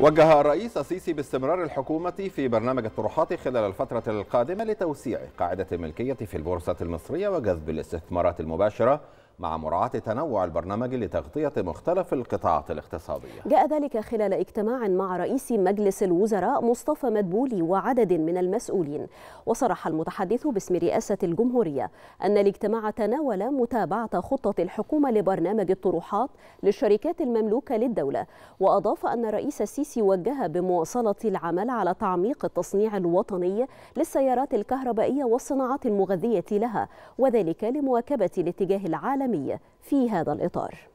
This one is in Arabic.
وجه الرئيس السيسي باستمرار الحكومة في برنامج الطروحات خلال الفترة القادمة لتوسيع قاعدة الملكية في البورصة المصرية وجذب الاستثمارات المباشرة مع مراعاة تنوع البرنامج لتغطية مختلف القطاعات الاقتصادية جاء ذلك خلال اجتماع مع رئيس مجلس الوزراء مصطفى مدبولي وعدد من المسؤولين وصرح المتحدث باسم رئاسة الجمهورية أن الاجتماع تناول متابعة خطة الحكومة لبرنامج الطروحات للشركات المملوكة للدولة وأضاف أن الرئيس السيسي وجه بمواصلة العمل على تعميق التصنيع الوطني للسيارات الكهربائية والصناعات المغذية لها وذلك لمواكبة الاتجاه العالمي العالمي في هذا الإطار